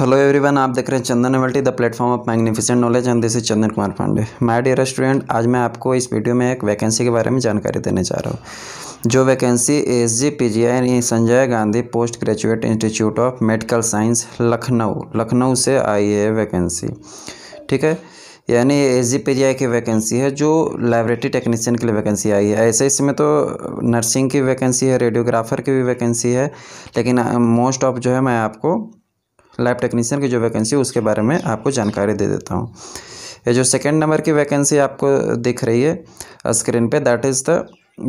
hello everyone आप देख रहे हैं चंदन एवल्टी the platform of magnificent knowledge and this is Chandan Kumar Pandey my dear student आज मैं आपको इस वीडियो में एक वैकेंसी के बारे में जानकारी देने जा रहा हूँ जो vacancy S G P G I Sanjay Gandhi post graduate institute of medical science Lucknow Lucknow से आई है वैकेंसी ठीक है यानी एस जी पी जी आई की वैकेंसी है जो लाइब्रेटरी टेक्नीशियन के लिए वैकेंसी आई है ऐसे इसमें तो नर्सिंग की वैकेंसी है रेडियोग्राफर की भी वैकेंसी है लेकिन मोस्ट ऑफ जो है मैं आपको लैब टेक्नीशियन की जो वैकेंसी है उसके बारे में आपको जानकारी दे देता हूँ ये जो सेकेंड नंबर की वैकेंसी आपको दिख रही है स्क्रीन पे that is the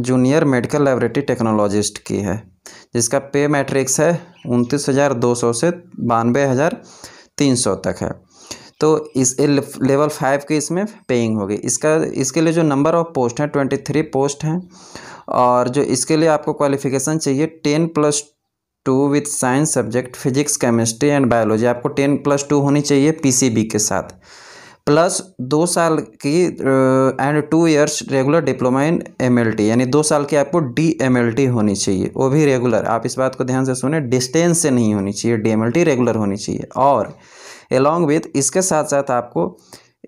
junior medical laboratory technologist की है जिसका पे मैट्रिक्स है उनतीस हज़ार दो सौ से बानवे हज़ार तीन सौ तक है तो इस लेवल फाइव की इसमें पेइंग होगी इसका इसके लिए जो नंबर ऑफ पोस्ट हैं ट्वेंटी थ्री पोस्ट हैं और जो इसके लिए आपको क्वालिफिकेशन चाहिए ten plus two with science subject physics chemistry and biology आपको टेन प्लस टू होनी चाहिए पीसीबी के साथ प्लस दो साल की and two years regular diploma in MLT यानी दो साल की आपको डी होनी चाहिए वो भी रेगुलर आप इस बात को ध्यान से सुने डिस्टेंस से नहीं होनी चाहिए डीएमएलटी रेगुलर होनी चाहिए और एलॉन्ग विथ इसके साथ साथ आपको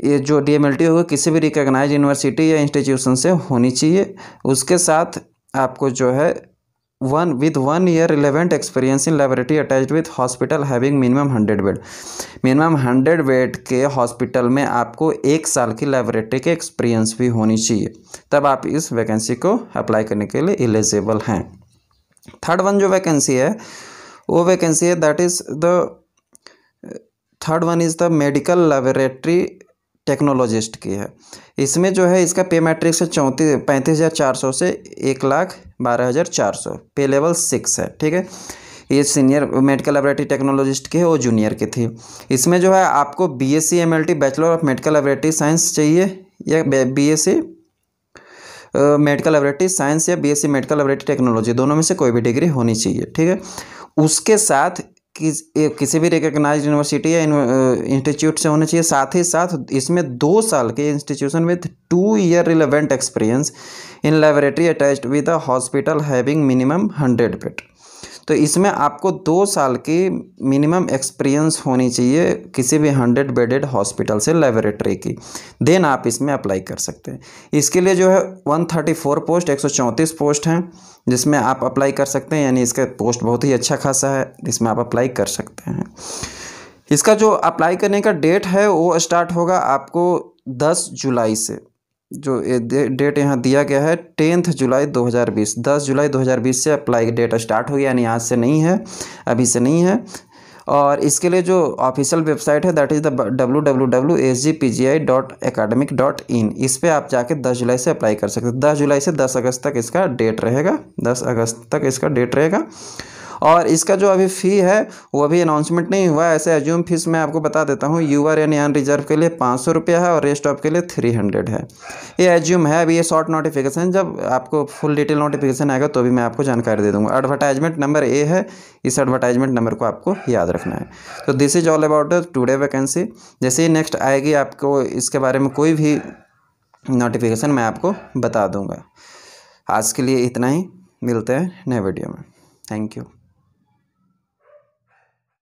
ये जो डी एम होगी किसी भी रिकग्नाइज यूनिवर्सिटी या इंस्टीट्यूशन से होनी चाहिए उसके साथ आपको जो है one with one year relevant experience in laboratory attach with hospital having minimum hundred bed minimum hundred bed के हॉस्पिटल में आपको एक साल की लेबोरेटरी के एक्सपीरियंस भी होनी चाहिए तब आप इस वैकेंसी को अप्लाई करने के लिए एलिजिबल हैं थर्ड वन जो वैकेंसी है वो वैकेंसी है that is the third one is the medical laboratory technologist की है इसमें जो है इसका पे मैट्रिक्स है चौंतीस पैंतीस हज़ार चार सौ से एक लाख बारह हज़ार चार सौ पे लेवल सिक्स है ठीक है ये सीनियर मेडिकल लेबोरेटरी टेक्नोलॉजिस्ट की है और जूनियर की थी इसमें जो है आपको B S C M L T bachelor of medical laboratory science चाहिए या B S C medical laboratory science या B S C medical laboratory technology दोनों में से कोई भी डिग्री होनी चाहिए ठीक है उसके साथ किस एक किसी भी रिकग्नाइज यूनिवर्सिटी या इंस्टीट्यूट uh, से होने चाहिए साथ ही साथ इसमें दो साल के institution with two year relevant experience in laboratory attached with the hospital having minimum hundred bed तो इसमें आपको दो साल की मिनिमम एक्सपीरियंस होनी चाहिए किसी भी हंड्रेड बेडेड हॉस्पिटल से लेबोरेटरी की देन आप इसमें अप्लाई कर सकते हैं इसके लिए जो है वन थर्टी फोर पोस्ट एक सौ चौंतीस पोस्ट हैं जिसमें आप अप्लाई कर सकते हैं यानी इसका पोस्ट बहुत ही अच्छा खासा है जिसमें आप अप्लाई कर सकते हैं इसका जो अप्लाई करने का डेट है वो स्टार्ट होगा आपको दस जुलाई से जो दे, डेट यहाँ दिया गया है टेंथ जुलाई 2020 10 जुलाई 2020 से अप्लाई डेट स्टार्ट हो गया यानी आज से नहीं है अभी से नहीं है और इसके लिए जो ऑफिशियल वेबसाइट है that is the W W W S G P G I dot academic dot in इस पर आप जाके दस जुलाई से अप्लाई कर सकते हैं दस जुलाई से दस अगस्त तक इसका डेट रहेगा दस अगस्त तक इसका डेट रहेगा और इसका जो अभी फ़ी है वो अभी अनाउंसमेंट नहीं हुआ ऐसे एज्यूम फीस मैं आपको बता देता हूँ यू यानी अन रिजर्व के लिए पाँच सौ रुपया है और रेस्ट ऑफ के लिए थ्री हंड्रेड है ये एज्यूम है अभी ये शॉर्ट नोटिफिकेशन जब आपको फुल डिटेल नोटिफिकेशन आएगा तो भी मैं आपको जानकारी दे दूँगा एडवर्टाइजमेंट नंबर ए है इस एडवर्टाइजमेंट नंबर को आपको याद रखना है तो this is all about today vacancy जैसे ही नेक्स्ट आएगी आपको इसके बारे में कोई भी नोटिफिकेशन मैं आपको बता दूंगा आज के लिए इतना ही मिलते हैं नए वीडियो में थैंक यू